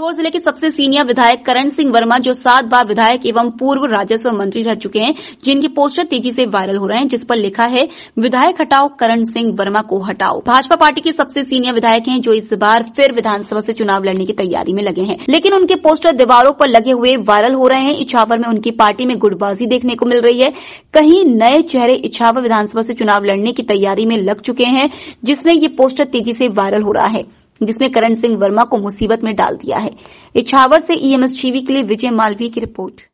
सीहोर जिले के सबसे सीनियर विधायक करण सिंह वर्मा जो सात बार विधायक एवं पूर्व राजस्व मंत्री रह चुके हैं जिनके पोस्टर तेजी से वायरल हो रहे हैं जिस पर लिखा है विधायक हटाओ करण सिंह वर्मा को हटाओ भाजपा पार्टी के सबसे सीनियर विधायक हैं जो इस बार फिर विधानसभा से चुनाव लड़ने की तैयारी में लगे हैं लेकिन उनके पोस्टर दीवारों पर लगे हुए वायरल हो रहे हैं इछावर में उनकी पार्टी में गुटबाजी देखने को मिल रही है कहीं नए चेहरे इछावर विधानसभा से चुनाव लड़ने की तैयारी में लग चुके हैं जिसमें ये पोस्टर तेजी से वायरल हो रहा है जिसने करण सिंह वर्मा को मुसीबत में डाल दिया है इछावर से ईएमएस टीवी के लिए विजय मालवीय की रिपोर्ट